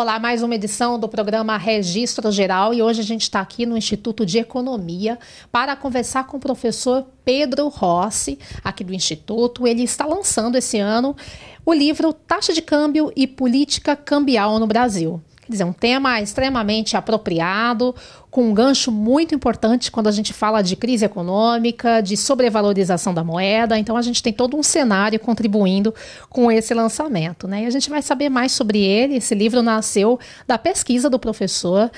Olá, mais uma edição do programa Registro Geral e hoje a gente está aqui no Instituto de Economia para conversar com o professor Pedro Rossi, aqui do Instituto. Ele está lançando esse ano o livro Taxa de Câmbio e Política Cambial no Brasil. Quer dizer, um tema extremamente apropriado, com um gancho muito importante quando a gente fala de crise econômica, de sobrevalorização da moeda. Então, a gente tem todo um cenário contribuindo com esse lançamento. Né? E a gente vai saber mais sobre ele. Esse livro nasceu da pesquisa do professor.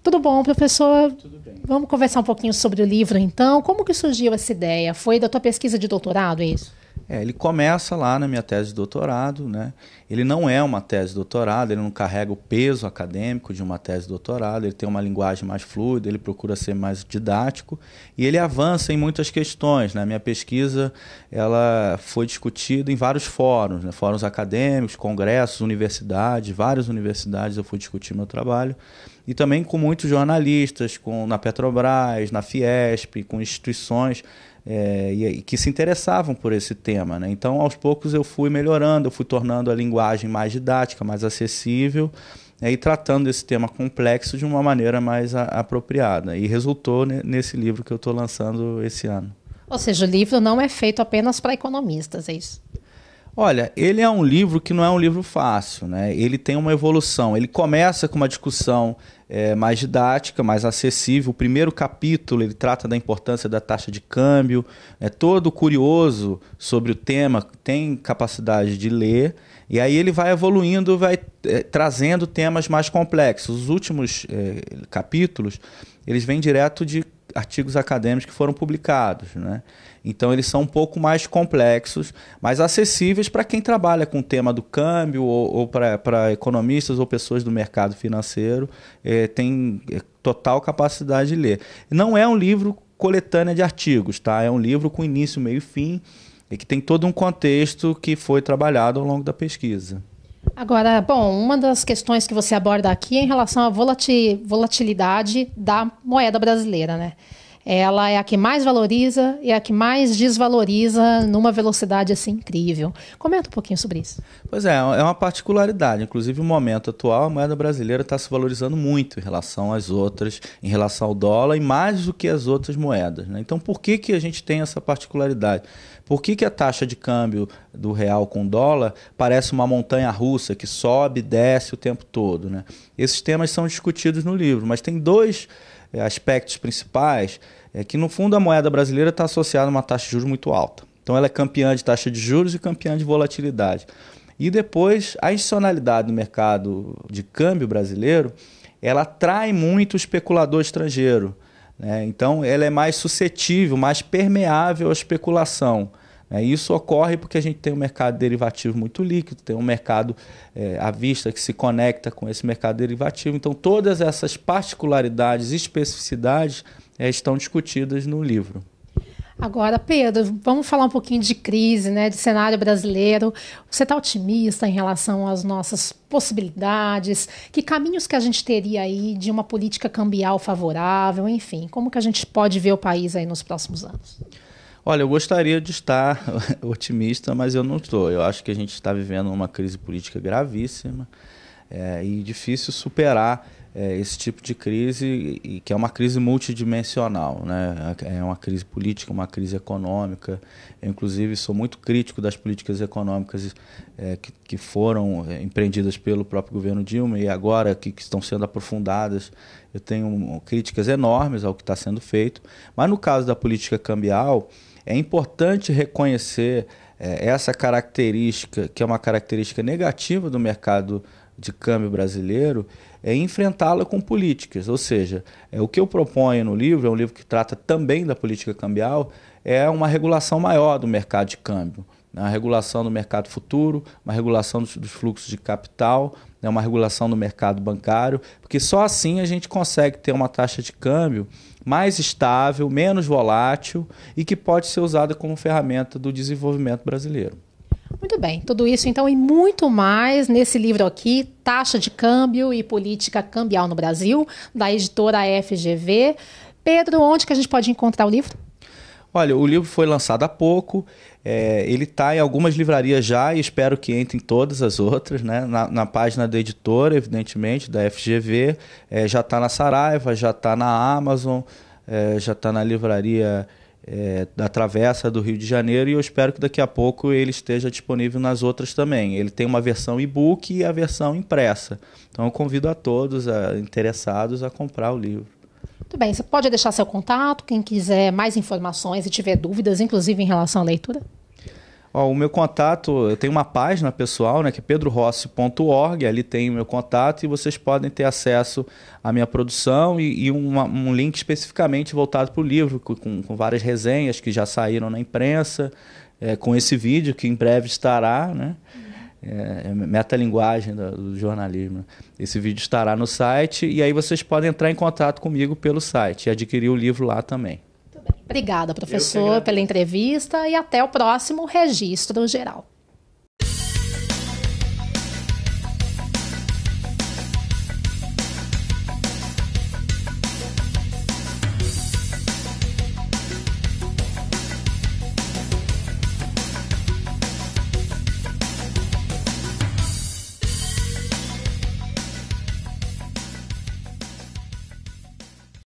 Tudo bom, professor? Tudo bem. Vamos conversar um pouquinho sobre o livro, então. Como que surgiu essa ideia? Foi da tua pesquisa de doutorado, é isso? É, ele começa lá na minha tese de doutorado, né? Ele não é uma tese de doutorado, ele não carrega o peso acadêmico de uma tese de doutorado, ele tem uma linguagem mais fluida, ele procura ser mais didático e ele avança em muitas questões, né? Minha pesquisa, ela foi discutida em vários fóruns, né? Fóruns acadêmicos, congressos, universidades, várias universidades eu fui discutir meu trabalho e também com muitos jornalistas, com na Petrobras, na Fiesp, com instituições é, e, que se interessavam por esse tema. Né? Então, aos poucos, eu fui melhorando, eu fui tornando a linguagem mais didática, mais acessível é, e tratando esse tema complexo de uma maneira mais a, apropriada. E resultou ne, nesse livro que eu estou lançando esse ano. Ou seja, o livro não é feito apenas para economistas, é isso? Olha, ele é um livro que não é um livro fácil, né? Ele tem uma evolução. Ele começa com uma discussão é, mais didática, mais acessível. O primeiro capítulo ele trata da importância da taxa de câmbio. É todo curioso sobre o tema tem capacidade de ler. E aí ele vai evoluindo, vai é, trazendo temas mais complexos. Os últimos é, capítulos eles vêm direto de artigos acadêmicos que foram publicados. Né? Então, eles são um pouco mais complexos, mas acessíveis para quem trabalha com o tema do câmbio ou, ou para economistas ou pessoas do mercado financeiro, eh, tem é, total capacidade de ler. Não é um livro coletânea de artigos, tá? é um livro com início, meio e fim, e que tem todo um contexto que foi trabalhado ao longo da pesquisa. Agora, bom, uma das questões que você aborda aqui é em relação à volatilidade da moeda brasileira, né? ela é a que mais valoriza e a que mais desvaloriza numa velocidade assim incrível. Comenta um pouquinho sobre isso. Pois é, é uma particularidade. Inclusive, no momento atual, a moeda brasileira está se valorizando muito em relação às outras, em relação ao dólar e mais do que as outras moedas. Né? Então, por que, que a gente tem essa particularidade? Por que, que a taxa de câmbio do real com dólar parece uma montanha russa que sobe e desce o tempo todo? Né? Esses temas são discutidos no livro, mas tem dois é, aspectos principais é que, no fundo, a moeda brasileira está associada a uma taxa de juros muito alta. Então, ela é campeã de taxa de juros e campeã de volatilidade. E depois, a institucionalidade do mercado de câmbio brasileiro, ela atrai muito o especulador estrangeiro. Né? Então, ela é mais suscetível, mais permeável à especulação. É, isso ocorre porque a gente tem um mercado derivativo muito líquido, tem um mercado é, à vista que se conecta com esse mercado derivativo. Então, todas essas particularidades, especificidades é, estão discutidas no livro. Agora, Pedro, vamos falar um pouquinho de crise, né, de cenário brasileiro. Você está otimista em relação às nossas possibilidades? Que caminhos que a gente teria aí de uma política cambial favorável? Enfim, como que a gente pode ver o país aí nos próximos anos? Olha, eu gostaria de estar otimista, mas eu não estou. Eu acho que a gente está vivendo uma crise política gravíssima é, e difícil superar é, esse tipo de crise, e, que é uma crise multidimensional. Né? É uma crise política, uma crise econômica. Eu, inclusive, sou muito crítico das políticas econômicas é, que, que foram empreendidas pelo próprio governo Dilma e agora que, que estão sendo aprofundadas. Eu tenho críticas enormes ao que está sendo feito. Mas no caso da política cambial, é importante reconhecer é, essa característica, que é uma característica negativa do mercado de câmbio brasileiro, é enfrentá-la com políticas. Ou seja, é, o que eu proponho no livro, é um livro que trata também da política cambial, é uma regulação maior do mercado de câmbio uma né? regulação do mercado futuro, uma regulação dos, dos fluxos de capital, né, uma regulação do mercado bancário, porque só assim a gente consegue ter uma taxa de câmbio mais estável, menos volátil e que pode ser usada como ferramenta do desenvolvimento brasileiro. Muito bem, tudo isso então e muito mais nesse livro aqui, Taxa de Câmbio e Política Cambial no Brasil, da editora FGV. Pedro, onde que a gente pode encontrar o livro? Olha, o livro foi lançado há pouco, é, ele está em algumas livrarias já e espero que entre em todas as outras, né? Na, na página da editora, evidentemente, da FGV, é, já está na Saraiva, já está na Amazon, é, já está na livraria é, da Travessa do Rio de Janeiro e eu espero que daqui a pouco ele esteja disponível nas outras também. Ele tem uma versão e-book e a versão impressa. Então eu convido a todos a, interessados a comprar o livro. Muito bem, você pode deixar seu contato, quem quiser mais informações e tiver dúvidas, inclusive em relação à leitura? Ó, o meu contato, eu tenho uma página pessoal, né, que é pedrorossi.org, ali tem o meu contato e vocês podem ter acesso à minha produção e, e uma, um link especificamente voltado para o livro, com, com várias resenhas que já saíram na imprensa, é, com esse vídeo que em breve estará, né? Uhum. É, é, metalinguagem do, do jornalismo. Esse vídeo estará no site e aí vocês podem entrar em contato comigo pelo site e adquirir o livro lá também. Obrigada, professor, pela entrevista e até o próximo registro geral.